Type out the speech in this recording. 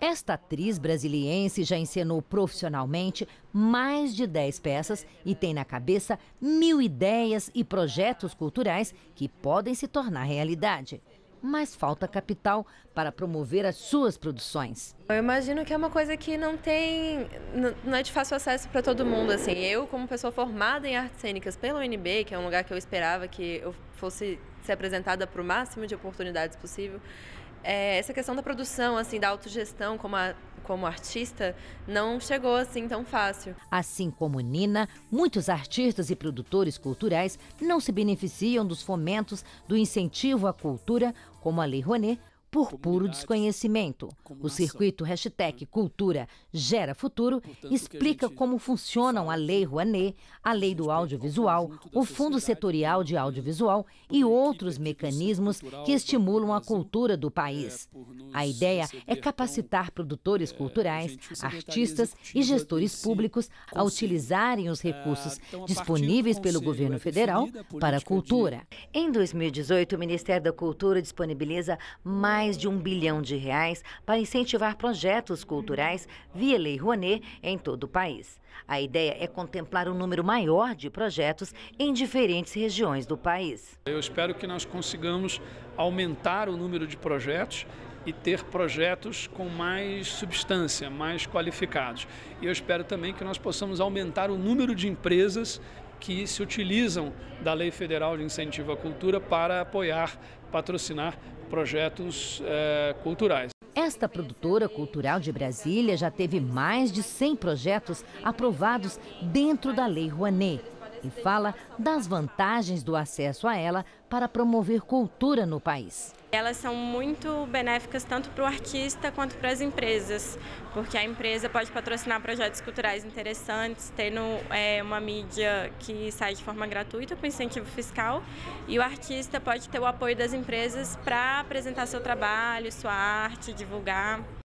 Esta atriz brasiliense já encenou profissionalmente mais de 10 peças e tem na cabeça mil ideias e projetos culturais que podem se tornar realidade. Mas falta capital para promover as suas produções. Eu imagino que é uma coisa que não tem. não é de fácil acesso para todo mundo. Assim. Eu, como pessoa formada em artes cênicas pela UNB, que é um lugar que eu esperava que eu fosse ser apresentada para o máximo de oportunidades possível, é, essa questão da produção, assim, da autogestão como, a, como artista, não chegou assim tão fácil. Assim como Nina, muitos artistas e produtores culturais não se beneficiam dos fomentos do incentivo à cultura, como a Lei Rouanet, por puro desconhecimento. O circuito hashtag hum. Cultura Gera Futuro explica como funcionam a é Lei assim. Rouanet, a Lei do Audiovisual, é o Fundo Setorial de Audiovisual e outros mecanismos que estimulam a cultura do país. É a ideia é capacitar produtores culturais, artistas e gestores públicos a utilizarem os ah, recursos então, disponíveis pelo governo federal para a cultura. Em 2018, o Ministério da Cultura disponibiliza mais mais de um bilhão de reais para incentivar projetos culturais via Lei Rouanet em todo o país. A ideia é contemplar um número maior de projetos em diferentes regiões do país. Eu espero que nós consigamos aumentar o número de projetos e ter projetos com mais substância, mais qualificados. E eu espero também que nós possamos aumentar o número de empresas que se utilizam da Lei Federal de Incentivo à Cultura para apoiar, patrocinar projetos eh, culturais. Esta produtora cultural de Brasília já teve mais de 100 projetos aprovados dentro da Lei Rouanet e fala das vantagens do acesso a ela para promover cultura no país. Elas são muito benéficas tanto para o artista quanto para as empresas, porque a empresa pode patrocinar projetos culturais interessantes, tendo é, uma mídia que sai de forma gratuita com incentivo fiscal, e o artista pode ter o apoio das empresas para apresentar seu trabalho, sua arte, divulgar.